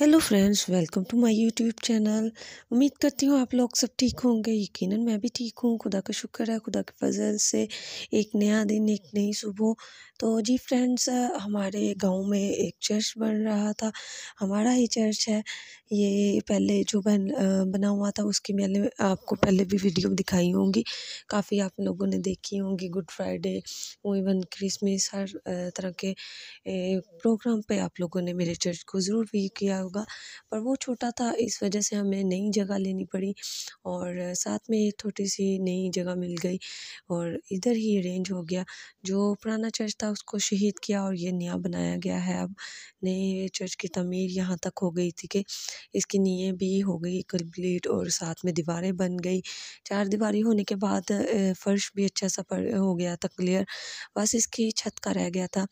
hello friends welcome to my YouTube channel उम्मीद करती हूँ आप लोग सब ठीक होंगे यकीनन मैं भी ठीक हूँ खुदा का शुक्र है खुदा के फजल से एक नया दिन एक नई सुबह तो जी फ्रेंड्स हमारे गांव में एक चर्च बन रहा था हमारा ही चर्च है ये पहले जो बन बना हुआ था उसकी मैंने आपको पहले भी वीडियो दिखाई होंगी काफ़ी आप लोगों ने देखी होंगी गुड फ्राइडे इवन क्रिसमस हर तरह के प्रोग्राम पर आप लोगों ने मेरे चर्च को ज़रूर व्यू किया होगा पर वो छोटा था इस वजह से हमें नई जगह लेनी पड़ी और साथ में थोड़ी सी नई जगह मिल गई और इधर ही अरेंज हो गया जो पुराना चर्च था उसको शहीद किया और ये नया बनाया गया है अब नए चर्च की तमीर यहाँ तक हो गई थी कि इसकी नीय भी हो गई कम्प्लीट और साथ में दीवारें बन गई चार दीवारी होने के बाद फ़र्श भी अच्छा सा हो गया था क्लियर बस इसकी छत का रह गया था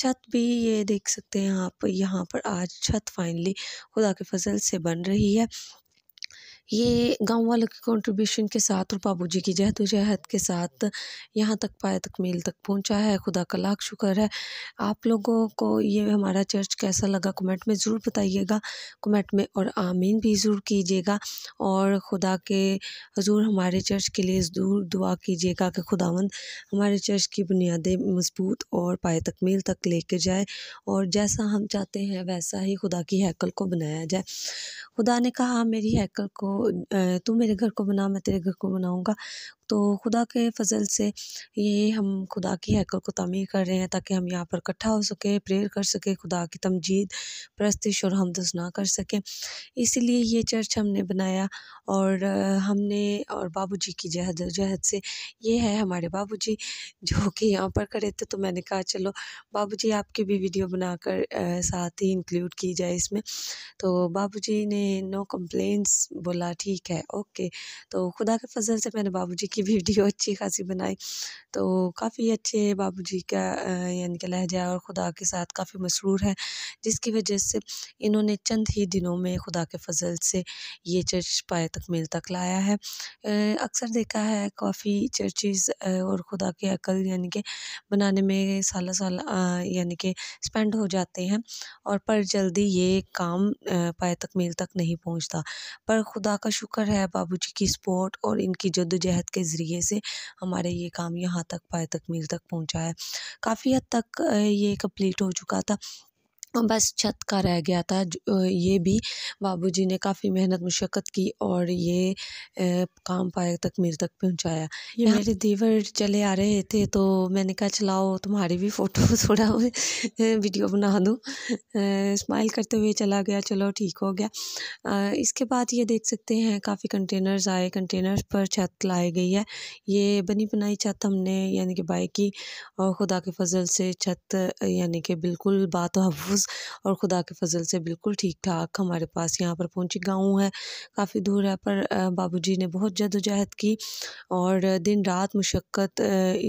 छत भी ये देख सकते हैं आप यहाँ पर आज छत फाइनली खुदा के फजल से बन रही है ये गांव वालों के कंट्रीब्यूशन के साथ और बाबू जी की जहदोजहद के साथ यहाँ तक पाए तकमील तक पहुँचा है खुदा का लाख शुक्र है आप लोगों को ये हमारा चर्च कैसा लगा कमेंट में ज़रूर बताइएगा कमेंट में और आमीन भी ज़रूर कीजिएगा और खुदा के हजूर हमारे चर्च के लिए ज़रूर दुआ कीजिएगा कि खुदावंद हमारे चर्च की बुनियादें मजबूत और पाए तकमील तक लेके जाए और जैसा हम चाहते हैं वैसा ही खुदा की हैकल को बनाया जाए खुदा ने कहा मेरी हैकल को तू मेरे घर को बना मैं तेरे घर को बनाऊंगा तो खुदा के फजल से ये हम खुदा की हैकल को तमीर कर रहे हैं ताकि हम यहाँ पर इकट्ठा हो सके प्रेयर कर सके खुदा की तमजीद प्रस्तिश और हमदसना कर सकें इसीलिए ये चर्च हमने बनाया और हमने और बाबू जी की जहद जहद से ये है हमारे बाबू जी जो कि यहाँ पर करे थे तो मैंने कहा चलो बाबू जी आपकी भी वीडियो बनाकर साथ ही इंक्लूड की जाए इसमें तो बाबू जी ने नो कम्प्लेंट्स बोला ठीक है ओके तो खुदा के फजल से मैंने बाबू जी की वीडियो अच्छी खासी बनाई तो काफ़ी अच्छे बाबूजी का यानी कि लहजा और ख़ुदा के साथ काफ़ी मसरूर है जिसकी वजह से इन्होंने चंद ही दिनों में खुदा के फजल से ये चर्च पाए तकमील तक लाया है अक्सर देखा है काफ़ी चर्चेज़ और ख़ुदा के अकल यानी कि बनाने में साल साल यानी कि स्पेंड हो जाते हैं और पर जल्दी ये काम पाए तकमील तक नहीं पहुँचता पर खुदा का शुक्र है बाबू की सपोर्ट और इनकी जद्दोजहद के ज़रिए से हमारे ये काम यहाँ तक पाए तकमील तक पहुँचा है काफ़ी हद तक ये कम्प्लीट हो चुका था हाँ, बस छत का रह गया था ये भी बाबूजी ने काफ़ी मेहनत मशक्क़त की और ये काम पाए तक मेरे तक पहुंचाया ये मेरे देवर चले आ रहे थे तो मैंने कहा चलाओ तुम्हारी भी फ़ोटो थोड़ा वीडियो बना दूँ स्माइल करते हुए चला गया चलो ठीक हो गया इसके बाद ये देख सकते हैं काफ़ी कंटेनर्स आए कंटेनर्स पर छत लाई गई है ये बनी बनाई छत हमने यानी कि बाइक की और खुदा के फजल से छत यानी कि बिल्कुल बात हफूज और खुदा के फजल से बिल्कुल ठीक ठाक हमारे पास यहाँ पर पहुँची गाँव है काफ़ी दूर है पर जी ने बहुत जदोजहद की और दिन रात मुशक्क़त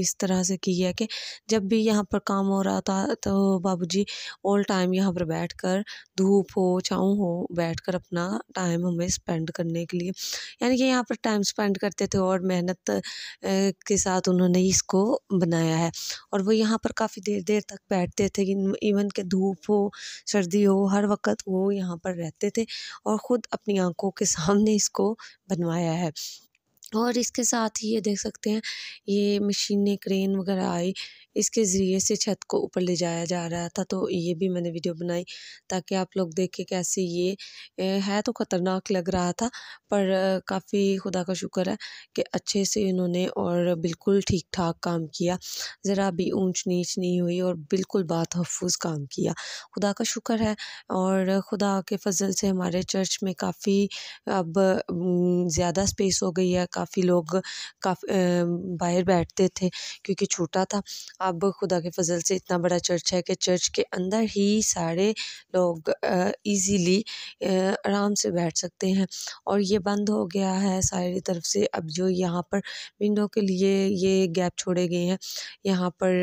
इस तरह से की है कि जब भी यहाँ पर काम हो रहा था तो बाबूजी ऑल टाइम यहाँ पर बैठ कर धूप हो छाँव हो बैठ कर अपना टाइम हमें स्पेंड करने के लिए यानी कि यहाँ पर टाइम स्पेंड करते थे और मेहनत के साथ उन्होंने इसको बनाया है और वो यहाँ पर काफ़ी देर देर तक बैठते थे इवन के धूप हो सर्दी हो हर वक्त वो यहाँ पर रहते थे और ख़ुद अपनी आंखों के सामने इसको बनवाया है और इसके साथ ही ये देख सकते हैं ये मशीनें क्रेन वगैरह आई इसके ज़रिए से छत को ऊपर ले जाया जा रहा था तो ये भी मैंने वीडियो बनाई ताकि आप लोग देखें कैसे ये है तो ख़तरनाक लग रहा था पर काफ़ी खुदा का शुक्र है कि अच्छे से इन्होंने और बिल्कुल ठीक ठाक काम किया ज़रा भी ऊंच नीच नहीं हुई और बिल्कुल बात हफूज काम किया खुदा का शुक्र है और खुदा के फजल से हमारे चर्च में काफ़ी अब ज़्यादा स्पेस हो गई है काफ़ी लोग काफ़ी बाहर बैठते थे क्योंकि छोटा था अब खुदा के फजल से इतना बड़ा चर्च है कि चर्च के अंदर ही सारे लोग इजीली आराम से बैठ सकते हैं और ये बंद हो गया है सारी तरफ से अब जो यहाँ पर विंडो के लिए ये गैप छोड़े गए हैं यहाँ पर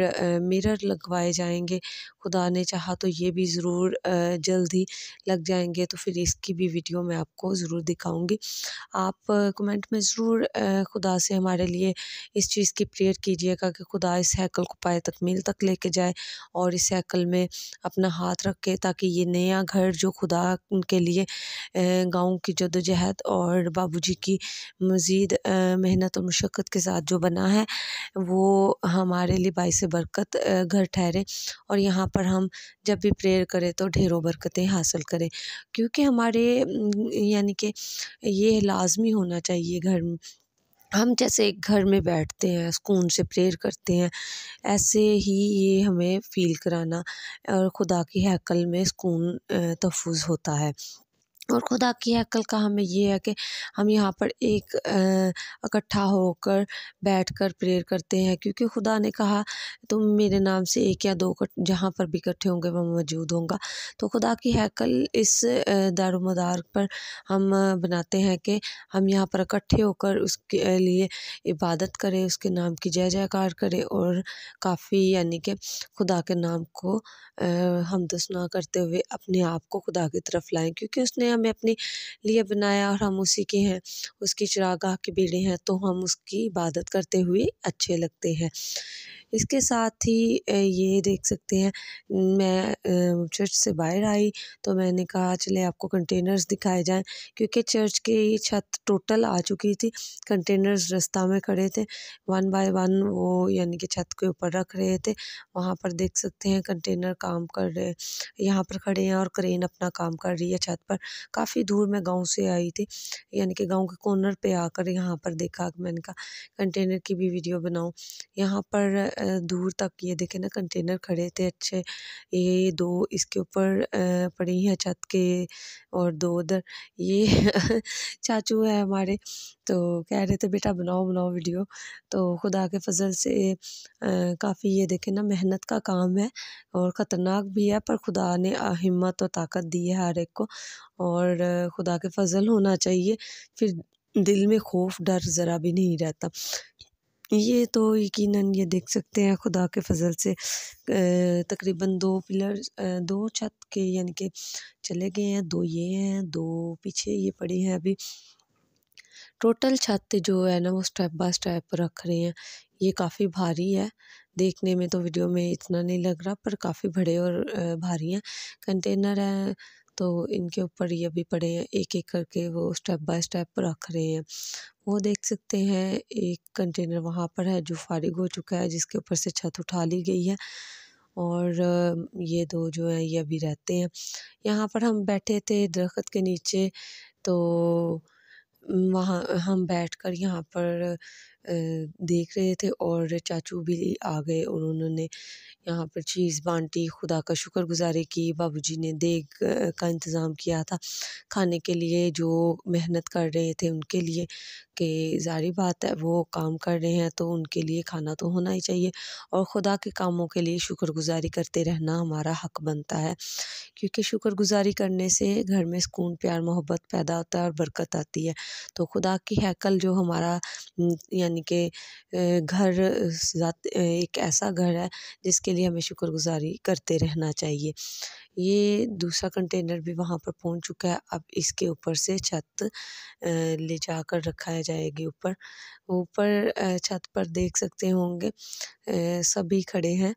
मिरर लगवाए जाएंगे खुदा ने चाहा तो ये भी ज़रूर जल्द ही लग जाएंगे तो फिर इसकी भी वीडियो मैं आपको ज़रूर दिखाऊँगी आप कमेंट में ज़रूर खुदा से हमारे लिए इस चीज़ की प्रेयर कीजिएगा कि खुदा इस हैकल को पाए फ़ाय तकमील तक लेके जाए और इस साइकिल में अपना हाथ रखे ताकि ये नया घर जो खुदा उनके लिए गाँव की जदोजहद और बाबूजी की मज़ीद मेहनत और मशक्क़त के साथ जो बना है वो हमारे लिए बाईस बरकत घर ठहरे और यहाँ पर हम जब भी प्रेयर करें तो ढेरों बरकतें हासिल करें क्योंकि हमारे यानी कि ये लाजमी होना चाहिए घर हम जैसे एक घर में बैठते हैं सुकून से प्रेयर करते हैं ऐसे ही ये हमें फ़ील कराना और खुदा की हैकल में सुकून तफुज होता है और खुदा की अक्ल का हमें यह है कि हम यहाँ पर एक इकट्ठा होकर बैठकर प्रेयर करते हैं क्योंकि खुदा ने कहा तुम मेरे नाम से एक या दो जहाँ पर भी इकट्ठे होंगे वह मौजूद होंगे तो खुदा की हैकल इस दारुमदार पर हम बनाते हैं कि हम यहाँ पर इकट्ठे होकर उसके लिए इबादत करें उसके नाम की जय जयकार करें और काफ़ी यानी कि खुदा के नाम को हम दसना करते हुए अपने आप को खुदा की तरफ लाएँ क्योंकि उसने हमें अपने लिए बनाया और हम उसी के हैं उसकी चिरागाह के बेड़े हैं तो हम उसकी इबादत करते हुए अच्छे लगते हैं इसके साथ ही ये देख सकते हैं मैं चर्च से बाहर आई तो मैंने कहा चले आपको कंटेनर्स दिखाए जाएं क्योंकि चर्च की छत टोटल आ चुकी थी कंटेनर्स रास्ता में खड़े थे वन बाय वन वो यानी कि छत के ऊपर रख रहे थे वहाँ पर देख सकते हैं कंटेनर काम कर रहे यहाँ पर खड़े हैं और क्रेन अपना काम कर रही है छत पर काफ़ी दूर मैं गाँव से आई थी यानी कि गाँव के कॉर्नर पे आकर यहाँ पर देखा मैंने कहा कंटेनर की भी वीडियो बनाऊँ यहाँ पर दूर तक ये देखे ना कंटेनर खड़े थे अच्छे ये दो इसके ऊपर पड़ी हैं छत के और दो उधर ये चाचू है हमारे तो कह रहे थे बेटा बनाओ बनाओ वीडियो तो खुदा के फजल से काफ़ी ये देखें ना मेहनत का काम है और ख़तरनाक भी है पर खुदा ने हिम्मत और ताकत दी है हर एक को और खुदा के फजल होना चाहिए फिर दिल में खौफ डर ज़रा भी नहीं रहता ये तो यकीनन ये देख सकते हैं खुदा के फजल से तकरीबन दो पिलर दो छत के यानी कि चले गए हैं दो ये हैं दो पीछे ये पड़े हैं अभी टोटल छत जो है ना वो स्टेप बाय स्टेप रख रहे हैं ये काफ़ी भारी है देखने में तो वीडियो में इतना नहीं लग रहा पर काफ़ी बड़े और भारी हैं कंटेनर हैं तो इनके ऊपर ये भी पड़े हैं एक एक करके वो स्टेप बाय स्टेप रख रहे हैं वो देख सकते हैं एक कंटेनर वहाँ पर है जो फारिग हो चुका है जिसके ऊपर से छत उठा ली गई है और ये दो जो हैं ये अभी रहते हैं यहाँ पर हम बैठे थे दरख्त के नीचे तो वहाँ हम बैठकर यहाँ पर देख रहे थे और चाचू भी आ गए और उन्होंने यहाँ पर चीज़ बांटी खुदा का शुक्र गुज़ारी की बाबूजी ने देख का इंतज़ाम किया था खाने के लिए जो मेहनत कर रहे थे उनके लिए कि जारी बात है वो काम कर रहे हैं तो उनके लिए खाना तो होना ही चाहिए और ख़ुदा के कामों के लिए शुक्रगुजारी करते रहना हमारा हक बनता है क्योंकि शुक्रगुजारी करने से घर में सुकून प्यार मोहब्बत पैदा होता है और बरकत आती है तो खुदा की हैकल जो हमारा यानी यानी कि घर एक ऐसा घर है जिसके लिए हमें शुक्रगुज़ारी करते रहना चाहिए ये दूसरा कंटेनर भी वहाँ पर पहुँच चुका है अब इसके ऊपर से छत ले जाकर रखा जाएगी ऊपर ऊपर छत पर देख सकते होंगे सभी खड़े हैं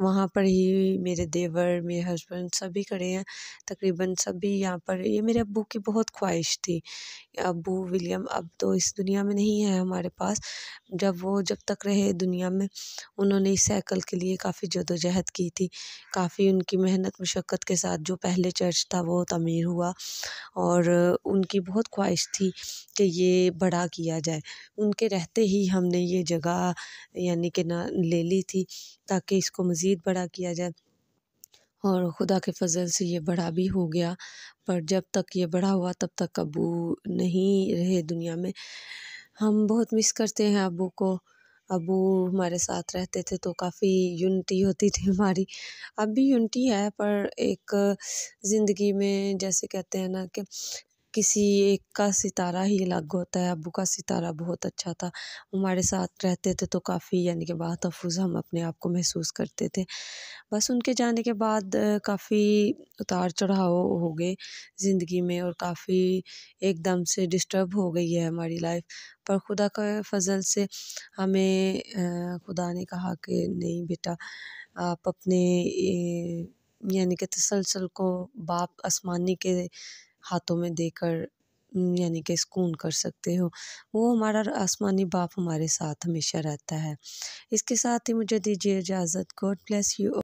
वहाँ पर ही मेरे देवर मेरे हस्बैंड सभी खड़े हैं तकरीबन सभी यहाँ पर ये मेरे अबू की बहुत ख्वाहिश थी अबू विलियम अब तो इस दुनिया में नहीं है हमारे पास जब वो जब तक रहे दुनिया में उन्होंने इस साइकिल के लिए काफ़ी जदोजहद की थी काफ़ी उनकी मेहनत मशक्क़त मोहब्बत के साथ जो पहले चर्च था वो तमीर हुआ और उनकी बहुत ख्वाहिश थी कि ये बड़ा किया जाए उनके रहते ही हमने ये जगह यानी कि ना ले ली थी ताकि इसको मज़ीद बड़ा किया जाए और ख़ुदा के फ़ज़ल से ये बड़ा भी हो गया पर जब तक ये बड़ा हुआ तब तक अबू नहीं रहे दुनिया में हम बहुत मिस करते हैं अबू को अबू हमारे साथ रहते थे तो काफ़ी यूनिटी होती थी हमारी अब भी यूनिटी है पर एक ज़िंदगी में जैसे कहते हैं ना कि किसी एक का सितारा ही अलग होता है अबू का सितारा बहुत अच्छा था हमारे साथ रहते थे तो काफ़ी यानी कि बाफ़ हम अपने आप को महसूस करते थे बस उनके जाने के बाद काफ़ी उतार चढ़ाव हो गए ज़िंदगी में और काफ़ी एकदम से डिस्टर्ब हो गई है हमारी लाइफ पर खुदा के फजल से हमें खुदा ने कहा कि नहीं बेटा आप अपने यानी कि तसलसल को बाप आसमानी के हाथों में देकर यानी कि सुकून कर सकते हो वो हमारा आसमानी बाप हमारे साथ हमेशा रहता है इसके साथ ही मुझे दीजिए इजाज़त गॉड ब्लेस यू